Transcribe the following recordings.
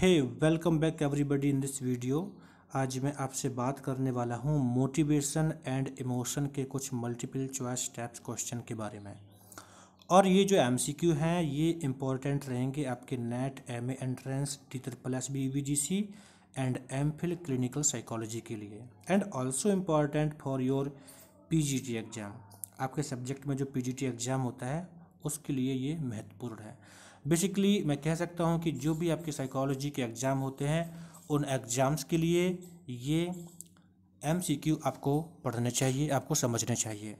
Hey welcome back everybody in this video आज मैं आपसे बात करने वाला हूँ मोटिवेशन एंड इमोशन के कुछ मल्टीपल चॉइस टाइप्स क्वेश्चन के बारे में और ये जो एम सी क्यू हैं ये इम्पोर्टेंट रहेंगे आपके NET M A entrance T triple S B V G C and M Phil clinical psychology के लिए and also important for your P G T exam आपके सब्जेक्ट में जो पी जी टी एग्ज़ाम होता है उसके लिए ये महत्वपूर्ण है बेसिकली मैं कह सकता हूँ कि जो भी आपके साइकोलॉजी के एग्ज़ाम होते हैं उन एग्ज़ाम्स के लिए ये एम आपको पढ़ने चाहिए आपको समझने चाहिए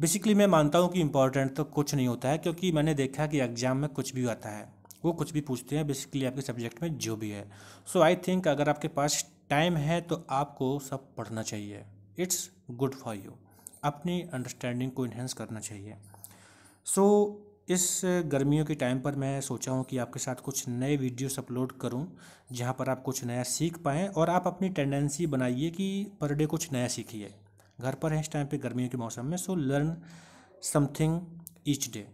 बेसिकली मैं मानता हूँ कि इम्पॉर्टेंट तो कुछ नहीं होता है क्योंकि मैंने देखा कि एग्ज़ाम में कुछ भी आता है वो कुछ भी पूछते हैं बेसिकली आपके सब्जेक्ट में जो भी है सो आई थिंक अगर आपके पास टाइम है तो आपको सब पढ़ना चाहिए इट्स गुड फॉर यू अपनी अंडरस्टैंडिंग को इन्हेंस करना चाहिए सो so, इस गर्मियों के टाइम पर मैं सोचा हूँ कि आपके साथ कुछ नए वीडियोस अपलोड करूँ जहाँ पर आप कुछ नया सीख पाएँ और आप अपनी टेंडेंसी बनाइए कि पर डे कुछ नया सीखिए घर पर हैं इस टाइम पे गर्मियों के मौसम में so learn something each day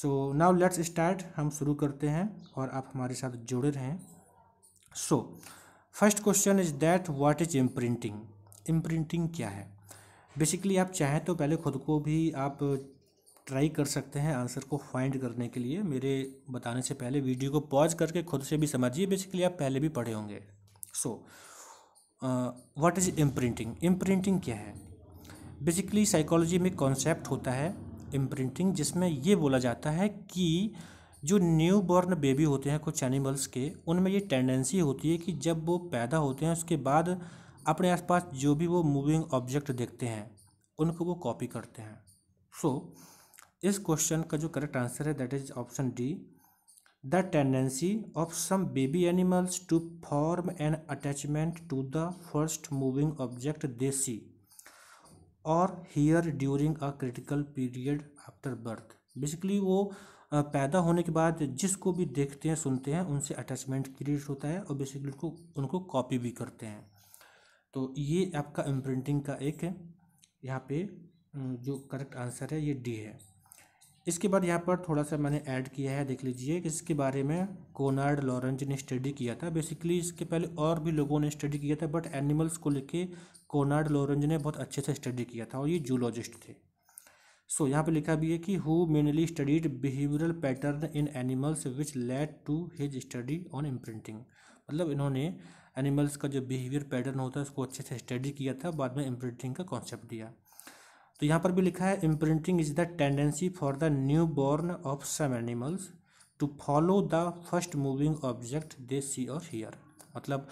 so now let's start हम शुरू करते हैं और आप हमारे साथ जुड़े रहें so first question is that what is imprinting imprinting क्या है बेसिकली आप चाहें तो पहले खुद को भी आप ट्राई कर सकते हैं आंसर को फाइंड करने के लिए मेरे बताने से पहले वीडियो को पॉज करके खुद से भी समझिए बेसिकली आप पहले भी पढ़े होंगे so what is imprinting imprinting क्या है बेसिकली साइकोलॉजी में कॉन्सेप्ट होता है इम्प्रिंटिंग जिसमें ये बोला जाता है कि जो न्यू बॉर्न बेबी होते हैं कुछ एनिमल्स के उनमें ये टेंडेंसी होती है कि जब वो पैदा होते हैं उसके बाद अपने आसपास जो भी वो मूविंग ऑब्जेक्ट देखते हैं उनको वो कॉपी करते हैं सो so, इस क्वेश्चन का जो करेक्ट आंसर है that is option D the tendency of some baby animals to form an attachment to the first moving object they see or hear during a critical period after birth basically वो पैदा होने के बाद जिसको भी देखते हैं सुनते हैं उनसे अटैचमेंट क्रिएट होता है और बेसिकली उनको उनको कॉपी भी करते हैं तो ये आपका इम्प्रिंटिंग का एक है यहाँ पे जो करेक्ट आंसर है ये डी है इसके बाद यहाँ पर थोड़ा सा मैंने ऐड किया है देख लीजिए कि इसके बारे में कोनार्ड लॉरेंज ने स्टडी किया था बेसिकली इसके पहले और भी लोगों ने स्टडी किया था बट एनिमल्स को लेके कोनार्ड लॉरेंज ने बहुत अच्छे से स्टडी किया था और ये जूलॉजिस्ट थे सो so, यहाँ पे लिखा भी है कि who mainly studied behavioural pattern in animals which led to his study on imprinting मतलब इन्होंने एनिमल्स का जो बिहेवियर पैटर्न होता है उसको अच्छे से स्टडी किया था बाद में इम्प्रिंटिंग का कॉन्सेप्ट दिया तो यहाँ पर भी लिखा है imprinting is the tendency for the newborn of some animals to follow the first moving object they see or hear मतलब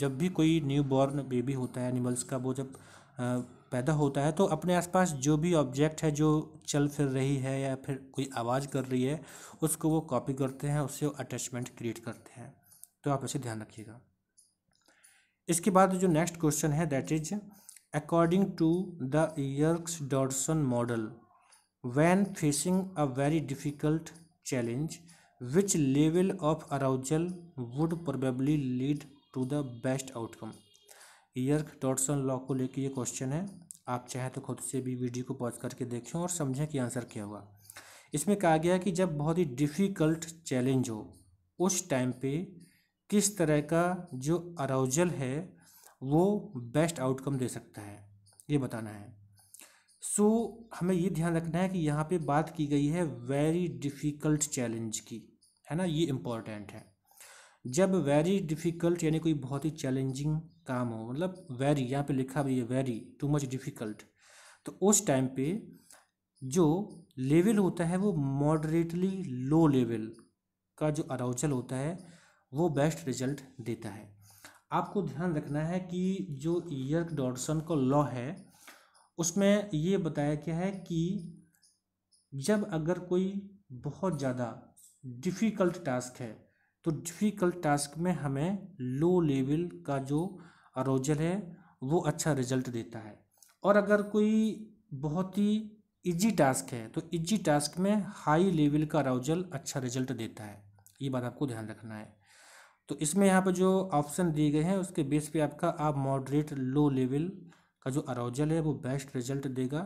जब भी कोई न्यू बॉर्न बेबी होता है एनिमल्स का वो जब पैदा होता है तो अपने आसपास जो भी ऑब्जेक्ट है जो चल फिर रही है या फिर कोई आवाज़ कर रही है उसको वो कॉपी करते हैं उससे अटैचमेंट क्रिएट करते हैं तो आप इसे ध्यान रखिएगा इसके बाद जो नेक्स्ट क्वेश्चन है that is According to the Yerkes-Dodson model, when facing a very difficult challenge, which level of arousal would probably lead to the best outcome? Yerkes Dodson law को लेकर ये क्वेश्चन है आप चाहे तो खुद से भी वीडियो को पॉज करके देखें और समझें कि आंसर क्या हुआ इसमें कहा गया कि जब बहुत ही डिफ़िकल्ट चैलेंज हो उस टाइम पे किस तरह का जो अराउजल है वो बेस्ट आउटकम दे सकता है ये बताना है सो so, हमें ये ध्यान रखना है कि यहाँ पे बात की गई है वेरी डिफ़िकल्ट चैलेंज की है ना ये इम्पॉर्टेंट है जब वेरी डिफ़िकल्ट यानी कोई बहुत ही चैलेंजिंग काम हो मतलब वेरी यहाँ पे लिखा भी है वेरी टू मच डिफ़िकल्ट तो उस टाइम पे जो लेवल होता है वो मॉडरेटली लो लेवल का जो अराउजल होता है वो बेस्ट रिजल्ट देता है आपको ध्यान रखना है कि जो यर्क डॉडसन का लॉ है उसमें ये बताया गया है कि जब अगर कोई बहुत ज़्यादा डिफ़िकल्ट टास्क है तो डिफ़िकल्ट टास्क में हमें लो लेवल का जो अरोजल है वो अच्छा रिजल्ट देता है और अगर कोई बहुत ही इजी टास्क है तो इजी टास्क में हाई लेवल का अरोजल अच्छा रिजल्ट देता है ये बात आपको ध्यान रखना है तो इसमें यहाँ पर जो ऑप्शन दिए गए हैं उसके बेस पे आपका आप मॉडरेट लो लेवल का जो अराउजल है वो बेस्ट रिजल्ट देगा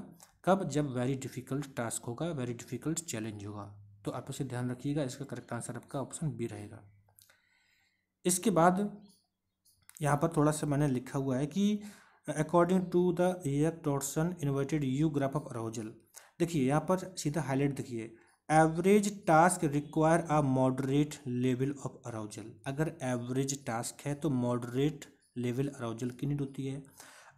कब जब वेरी डिफ़िकल्ट टास्क होगा वेरी डिफ़िकल्ट चैलेंज होगा तो आप इसे ध्यान रखिएगा इसका करेक्ट आंसर आपका ऑप्शन बी रहेगा इसके बाद यहाँ पर थोड़ा सा मैंने लिखा हुआ है कि अकॉर्डिंग टू द एयर Dodson inverted U graph of arousal देखिए यहाँ पर सीधा हाईलाइट देखिए average task require a moderate level of arousal अगर एवरेज टास्क है तो मॉडरेट लेवल अराउजल की नीड होती है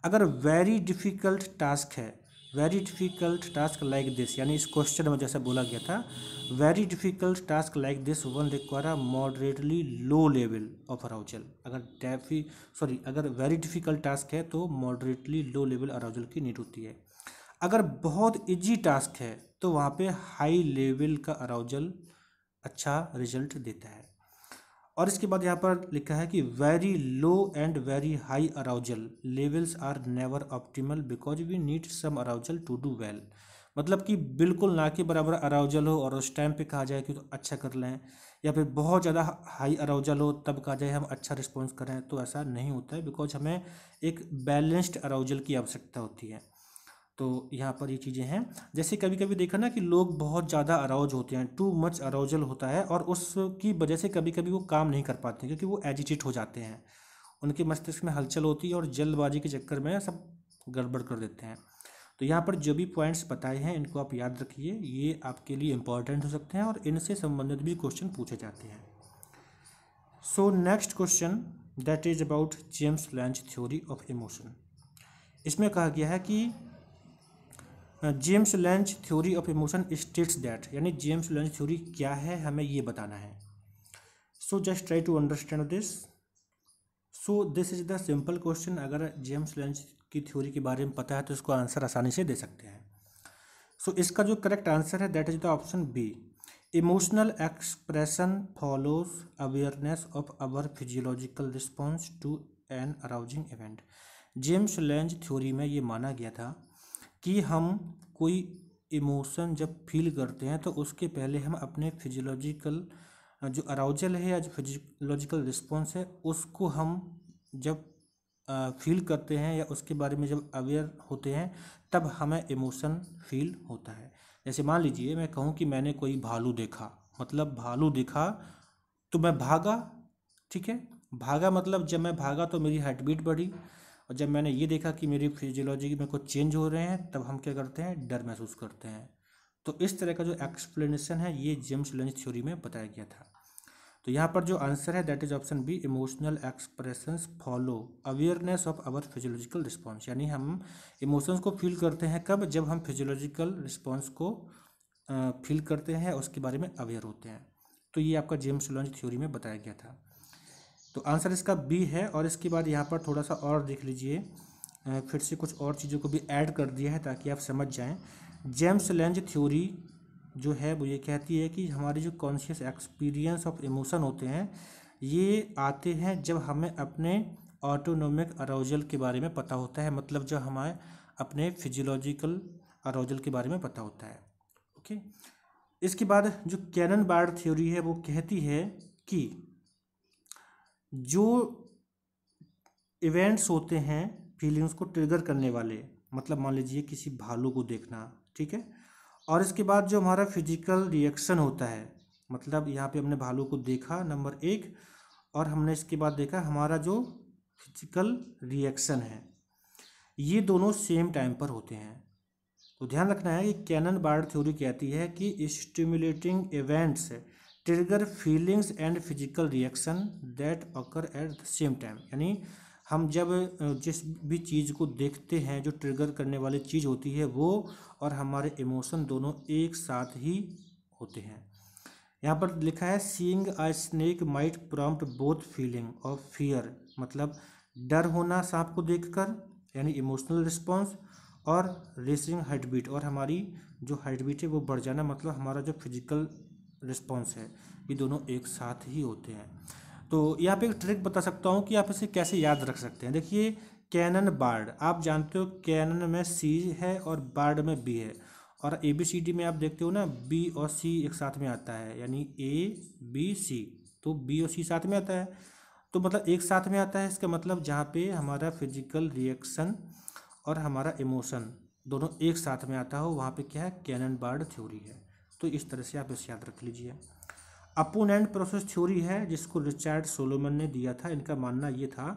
अगर वेरी डिफ़िकल्ट टास्क है very difficult task like this यानी इस क्वेश्चन में जैसा बोला गया था very difficult task like this one require a moderately low level of arousal अगर डेफी सॉरी अगर वेरी डिफ़िकल्ट टास्क है तो मॉडरेटली लो लेवल अराउजल की नीड होती है अगर बहुत इजी टास्क है तो वहाँ पे हाई लेवल का अराउजल अच्छा रिजल्ट देता है और इसके बाद यहाँ पर लिखा है कि very low and very high arousal levels are never optimal because we need some arousal to do well मतलब कि बिल्कुल ना के बराबर अराउजल हो और उस टाइम पे कहा जाए कि तो अच्छा कर लें या फिर बहुत ज़्यादा हाई अराउजल हो तब कहा जाए हम अच्छा रिस्पॉन्स करें तो ऐसा नहीं होता है बिकॉज हमें एक बैलेंस्ड अराउजल की आवश्यकता होती है तो यहाँ पर ये चीज़ें हैं जैसे कभी कभी देखा ना कि लोग बहुत ज़्यादा अराउज होते हैं टू मच अराउजल होता है और उसकी वजह से कभी कभी वो काम नहीं कर पाते क्योंकि वो एजिटेट हो जाते हैं उनके मस्तिष्क में हलचल होती है और जल्दबाजी के चक्कर में सब गड़बड़ कर देते हैं तो यहाँ पर जो भी पॉइंट्स बताए हैं इनको आप याद रखिए ये आपके लिए इम्पॉर्टेंट हो सकते हैं और इनसे संबंधित भी क्वेश्चन पूछे जाते हैं so next question that is about James Lange theory of emotion इसमें कहा गया है कि James Lange theory of emotion states that यानी जेम्स लंच थ्योरी क्या है हमें ये बताना है so just try to understand this so this is the simple question अगर जेम्स लंच की थ्योरी के बारे में पता है तो इसको आंसर आसानी से दे सकते हैं सो so, इसका जो करेक्ट आंसर है that is the option B emotional expression follows awareness of our physiological response to an arousing event James Lange theory में ये माना गया था कि हम कोई इमोशन जब फील करते हैं तो उसके पहले हम अपने फिजियोलॉजिकल जो अराउजल है या जो फिजियोलॉजिकल रिस्पॉन्स है उसको हम जब फील करते हैं या उसके बारे में जब अवेयर होते हैं तब हमें इमोशन फील होता है जैसे मान लीजिए मैं कहूँ कि मैंने कोई भालू देखा मतलब भालू देखा तो मैं भागा ठीक है भागा मतलब जब मैं भागा तो मेरी हार्ट बीट बढ़ी और जब मैंने ये देखा कि मेरी फिजियोलॉजी में कुछ चेंज हो रहे हैं तब हम क्या करते हैं डर महसूस करते हैं तो इस तरह का जो एक्सप्लेनेशन है ये जेम्स लंच थ्योरी में बताया गया था तो यहाँ पर जो आंसर है that is option B emotional expressions follow awareness of our physiological response यानी हम इमोशंस को फील करते हैं कब जब हम फिजियोलॉजिकल रिस्पॉन्स को फील करते हैं उसके बारे में अवेयर होते हैं तो ये आपका जेम्स लॉन्च थ्योरी में बताया गया था तो आंसर इसका बी है और इसके बाद यहाँ पर थोड़ा सा और देख लीजिए फिर से कुछ और चीज़ों को भी ऐड कर दिया है ताकि आप समझ जाएँ जेम्स लेंज थ्योरी जो है वो ये कहती है कि हमारे जो कॉन्शियस एक्सपीरियंस ऑफ इमोशन होते हैं ये आते हैं जब हमें अपने ऑटोनोमिक अरोजल के बारे में पता होता है मतलब जब हमारे अपने फिजियोलॉजिकल अरोजल के बारे में पता होता है ओके इसके बाद जो कैनन बार्ड थ्योरी है वो कहती है कि जो इवेंट्स होते हैं फीलिंग्स को ट्रिगर करने वाले मतलब मान लीजिए किसी भालू को देखना ठीक है और इसके बाद जो हमारा फिजिकल रिएक्शन होता है मतलब यहाँ पे हमने भालू को देखा नंबर एक और हमने इसके बाद देखा हमारा जो फिजिकल रिएक्शन है ये दोनों सेम टाइम पर होते हैं तो ध्यान रखना है कि कैनन बार्ड थ्योरी कहती है कि stimulating events trigger feelings and physical reaction that occur at the same time यानी हम जब जिस भी चीज़ को देखते हैं जो ट्रिगर करने वाली चीज़ होती है वो और हमारे इमोशन दोनों एक साथ ही होते हैं यहाँ पर लिखा है seeing a snake might prompt both feeling और फियर मतलब डर होना सांप को देखकर यानी इमोशनल रिस्पॉन्स और रेसिंग हार्ट बीट और हमारी जो हार्ट बीट है वो बढ़ जाना मतलब हमारा जो फिजिकल रिस्पॉन्स है ये दोनों एक साथ ही होते हैं तो यहाँ पे एक ट्रिक बता सकता हूँ कि आप इसे कैसे याद रख सकते हैं देखिए कैनन बार्ड आप जानते हो कैनन में सी है और बार्ड में बी है और ए बी सी डी में आप देखते हो ना बी और सी एक साथ में आता है यानी ए बी सी तो बी और सी साथ में आता है तो मतलब एक साथ में आता है इसका मतलब जहाँ पे हमारा फिजिकल रिएक्शन और हमारा इमोशन दोनों एक साथ में आता हो वहाँ पे क्या है कैनन बार्ड थ्योरी है तो इस तरह से आप इसे याद रख लीजिए अपोन एंड प्रोसेस थ्योरी है जिसको रिचर्ड सोलोमन ने दिया था इनका मानना ये था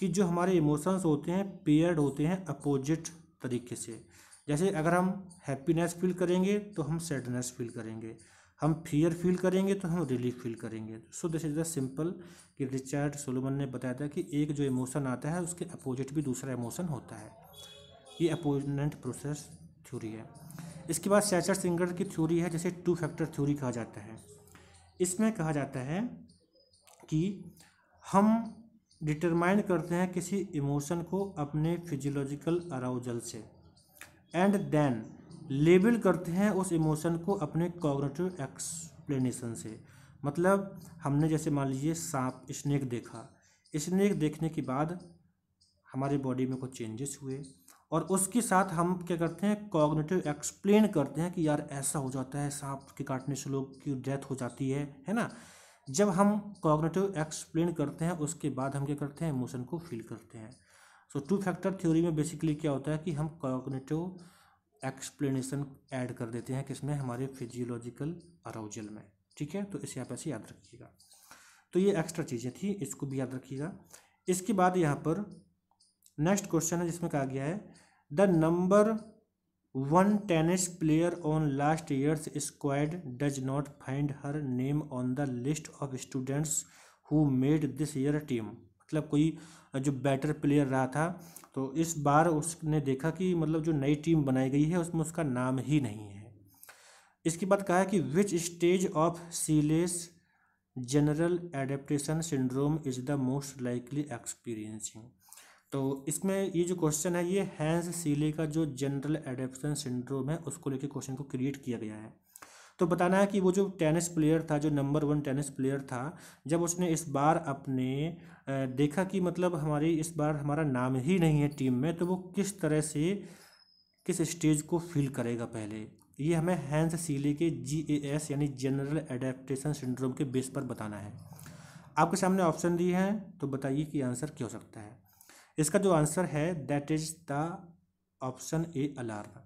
कि जो हमारे इमोशंस होते हैं पेयर्ड होते हैं अपोजिट तरीके से जैसे अगर हम हैप्पीनेस फील करेंगे तो हम सैडनेस फील करेंगे हम फियर फील करेंगे तो हम रिलीफ फील करेंगे so this is the simple कि रिचर्ड सोलोमन ने बताया था कि एक जो इमोशन आता है उसके अपोजिट भी दूसरा इमोशन होता है ये अपोजनेंट प्रोसेस थ्योरी है इसके बाद सैचर सिंगर की थ्योरी है जैसे टू फैक्टर थ्योरी कहा जाता है इसमें कहा जाता है कि हम डिटरमाइन करते हैं किसी इमोशन को अपने फिजियोलॉजिकल अराउजल से एंड देन लेबल करते हैं उस इमोशन को अपने कॉग्नेटिव एक्सप्लेनेशन से मतलब हमने जैसे मान लीजिए सांप स्नेक देखा स्नेक देखने के बाद हमारे बॉडी में कुछ चेंजेस हुए और उसके साथ हम क्या करते हैं कॉग्नेटिव एक्सप्लेन करते हैं कि यार ऐसा हो जाता है सांप के काटने से लोग की डेथ हो जाती है है ना जब हम कॉग्नेटिव एक्सप्लेन करते हैं उसके बाद हम क्या करते हैं इमोशन को फील करते हैं सो टू फैक्टर थ्योरी में बेसिकली क्या होता है कि हम कॉग्नेटिव एक्सप्लेनेशन ऐड कर देते हैं किसमें हमारे फिजियोलॉजिकल अराउजल में ठीक है तो इसे आप ऐसे याद रखिएगा तो ये एक्स्ट्रा चीज़ें थी इसको भी याद रखिएगा इसके बाद यहाँ पर नेक्स्ट क्वेश्चन है जिसमें कहा गया है the number one tennis player on last year's squad does not find her name on the list of students who made this year team मतलब कोई जो बैटर प्लेयर रहा था तो इस बार उसने देखा कि मतलब जो नई टीम बनाई गई है उसमें उसका नाम ही नहीं है इसके बाद कहा है कि which stage of Selye's general adaptation syndrome is the most likely experiencing तो इसमें ये जो क्वेश्चन है ये हैंज सीले का जो जनरल एडेप्शन सिंड्रोम है उसको लेके क्वेश्चन को क्रिएट किया गया है तो बताना है कि वो जो टेनिस प्लेयर था जो नंबर वन टेनिस प्लेयर था जब उसने इस बार अपने देखा कि मतलब हमारी इस बार हमारा नाम ही नहीं है टीम में तो वो किस तरह से किस स्टेज को फील करेगा पहले ये हमें हैंस सीले के जी ए एस यानी जनरल एडेप्टेशन सिंड्रोम के बेस पर बताना है आपके सामने ऑप्शन दिए हैं तो बताइए कि आंसर क्या हो सकता है इसका जो आंसर है that is the option A alarm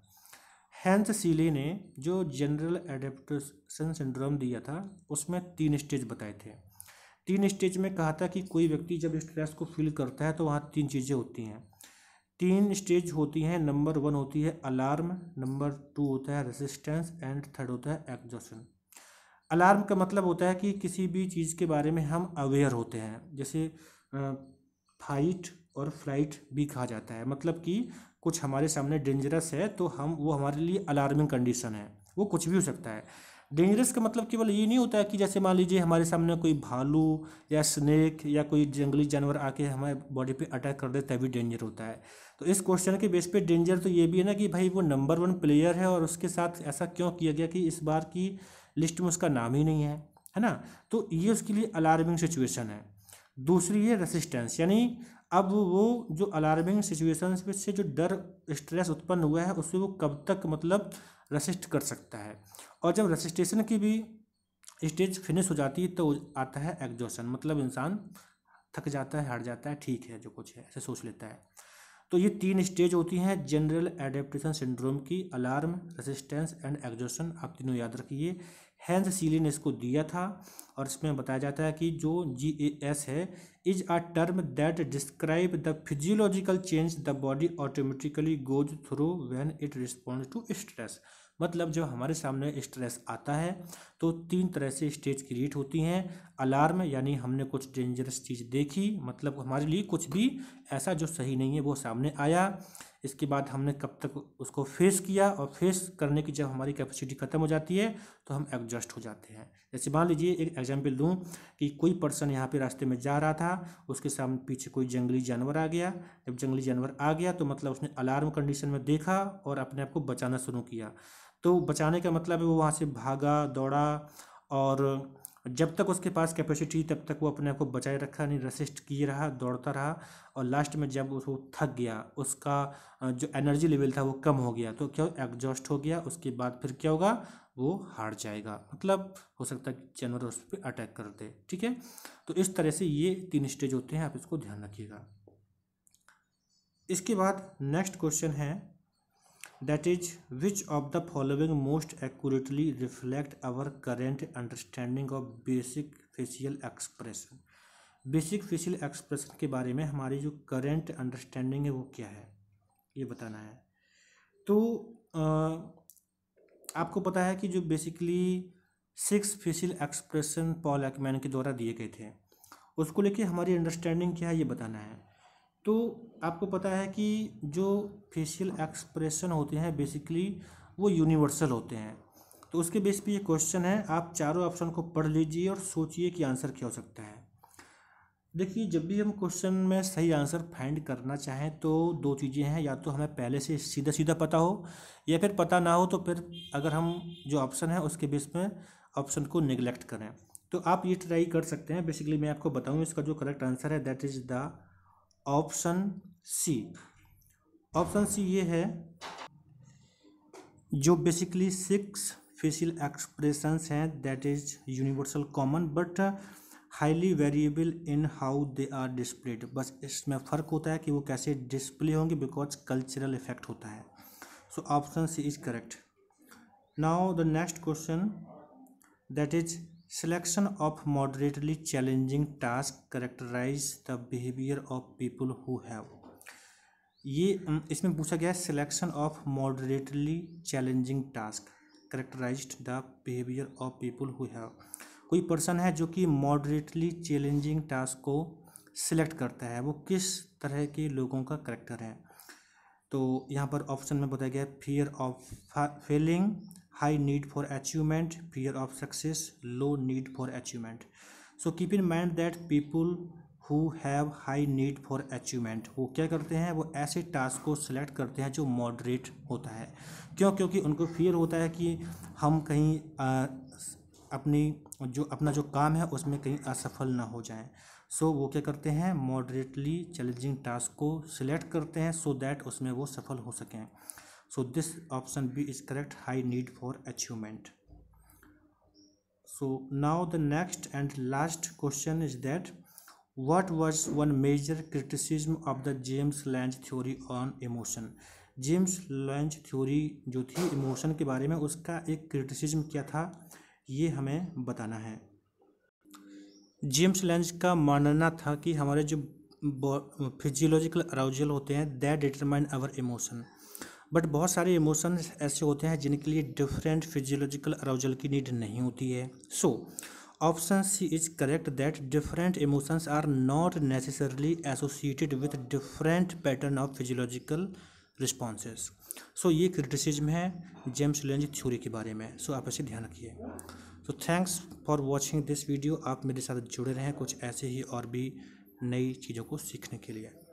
Hans Selye ने जो जनरल एडेप्टन सिंड्रोम दिया था उसमें तीन स्टेज बताए थे तीन स्टेज में कहा था कि कोई व्यक्ति जब स्ट्रेस को फील करता है तो वहाँ तीन चीज़ें होती हैं तीन स्टेज होती हैं नंबर वन होती है अलार्म नंबर टू होता है रेसिस्टेंस एंड थर्ड होता है एग्जॉशन अलार्म का मतलब होता है कि किसी भी चीज़ के बारे में हम अवेयर होते हैं जैसे फाइट और फ्लाइट भी कहा जाता है मतलब कि कुछ हमारे सामने डेंजरस है तो हम वो हमारे लिए अलार्मिंग कंडीशन है वो कुछ भी हो सकता है डेंजरस का मतलब केवल ये नहीं होता है कि जैसे मान लीजिए हमारे सामने कोई भालू या स्नैक या कोई जंगली जानवर आके हमारे बॉडी पे अटैक कर दे तभी डेंजर होता है तो इस क्वेश्चन के बेस पे डेंजर तो ये भी है ना कि भाई वो नंबर वन प्लेयर है और उसके साथ ऐसा क्यों किया गया कि इस बार की लिस्ट में उसका नाम ही नहीं है है ना तो ये उसके लिए अलार्मिंग सिचुएशन है दूसरी है रेसिस्टेंस यानी अब वो जो अलार्मिंग सिचुएशन से जो डर स्ट्रेस उत्पन्न हुआ है उससे वो कब तक मतलब रसिस्ट कर सकता है और जब रसिस्टेशन की भी स्टेज फिनिश हो जाती है तो आता है एग्जॉशन मतलब इंसान थक जाता है हार जाता है ठीक है जो कुछ है ऐसे सोच लेता है तो ये तीन स्टेज होती हैं जनरल एडेप्टेशन सिंड्रोम की अलार्म रेसिस्टेंस एंड एग्जॉशन आप तीनों याद रखिए हैंस सीली ने इसको दिया था और इसमें बताया जाता है कि जो जी ए एस है is a term that describe the physiological change the body automatically goes through when it respond to stress मतलब जब हमारे सामने स्ट्रेस आता है तो तीन तरह से स्टेज क्रिएट होती हैं अलार्म यानी हमने कुछ डेंजरस चीज़ देखी मतलब हमारे लिए कुछ भी ऐसा जो सही नहीं है वो सामने आया इसके बाद हमने कब तक उसको फेस किया और फेस करने की जब हमारी कैपेसिटी ख़त्म हो जाती है तो हम एडजस्ट हो जाते हैं जैसे मान लीजिए एक एग्जाम्पल दूँ कि कोई पर्सन यहाँ पे रास्ते में जा रहा था उसके सामने पीछे कोई जंगली जानवर आ गया जब जंगली जानवर आ गया तो मतलब उसने अलार्म कंडीशन में देखा और अपने आप को बचाना शुरू किया तो बचाने का मतलब है वो वहाँ से भागा दौड़ा और जब तक उसके पास कैपेसिटी तब तक वो अपने आप को बचाए रखा नहीं रसिस्ट किए रहा दौड़ता रहा और लास्ट में जब वो थक गया उसका जो एनर्जी लेवल था वो कम हो गया तो क्या एग्जॉस्ट हो गया उसके बाद फिर क्या होगा वो हार जाएगा मतलब हो सकता है जानवर उस पर अटैक कर दे ठीक है तो इस तरह से ये तीन स्टेज होते हैं आप इसको ध्यान रखिएगा इसके बाद नेक्स्ट क्वेश्चन है that is which of the following most accurately reflect our current understanding of basic facial expression basic facial expression के बारे में हमारी जो करेंट अंडरस्टैंडिंग है वो क्या है ये बताना है तो आ, आपको पता है कि जो basically six facial expression Paul Ekman के द्वारा दिए गए थे उसको लेके हमारी अंडरस्टैंडिंग क्या है ये बताना है तो आपको पता है कि जो फेशियल एक्सप्रेशन होते हैं बेसिकली वो यूनिवर्सल होते हैं तो उसके बेस पे ये क्वेश्चन है आप चारों ऑप्शन को पढ़ लीजिए और सोचिए कि आंसर क्या हो सकता है देखिए जब भी हम क्वेश्चन में सही आंसर फाइंड करना चाहें तो दो चीज़ें हैं या तो हमें पहले से सीधा सीधा पता हो या फिर पता ना हो तो फिर अगर हम जो ऑप्शन है उसके बेस में ऑप्शन को निगलेक्ट करें तो आप ये ट्राई कर सकते हैं बेसिकली मैं आपको बताऊँ इसका जो करेक्ट आंसर है that is the option C option C ये है जो बेसिकली सिक्स फेशियल एक्सप्रेशंस हैं that is universal common but highly variable in how they are displayed बस इसमें फ़र्क होता है कि वो कैसे डिस्प्ले होंगे बिकॉज कल्चरल इफेक्ट होता है so option C is correct now the next question that is selection of moderately challenging task characterize the behavior of people who have ये इसमें पूछा गया है selection of moderately challenging task characterise the behaviour of people who have कोई person है जो कि moderately challenging task को सिलेक्ट करता है वो किस तरह के लोगों का करेक्टर है तो यहाँ पर ऑप्शन में बताया गया है fear of failing high need for achievement fear of success low need for achievement so keep in mind that people who have high need for achievement वो क्या करते हैं वो ऐसे टास्क को सिलेक्ट करते हैं जो मॉडरेट होता है क्यों क्योंकि उनको फियर होता है कि हम कहीं आ, अपनी जो अपना जो काम है उसमें कहीं असफल ना हो जाएं सो so, वो क्या करते हैं मॉडरेटली चैलेंजिंग टास्क को सिलेक्ट करते हैं सो so दैट उसमें वो सफल हो सकें so this option B is correct high need for achievement so now the next and last question is that what was one major criticism of the James Lange theory on emotion James Lange theory जो थी emotion के बारे में उसका एक criticism क्या था ये हमें बताना है जेम्स लैंच का मानना था कि हमारे जो फिजियोलॉजिकल अराउजल होते हैं that determine our emotion but बहुत सारे इमोशंस ऐसे होते हैं जिनके लिए डिफरेंट फिजियोलॉजिकल अराउजल की नीड नहीं होती है so option C is correct that different emotions are not necessarily associated with different pattern of physiological responses so ये क्रिटिसिज्म है जेम्स लेंज थ्योरी के बारे में सो so, आप इसे ध्यान रखिए तो thanks for watching this video आप मेरे साथ जुड़े रहें कुछ ऐसे ही और भी नई चीज़ों को सीखने के लिए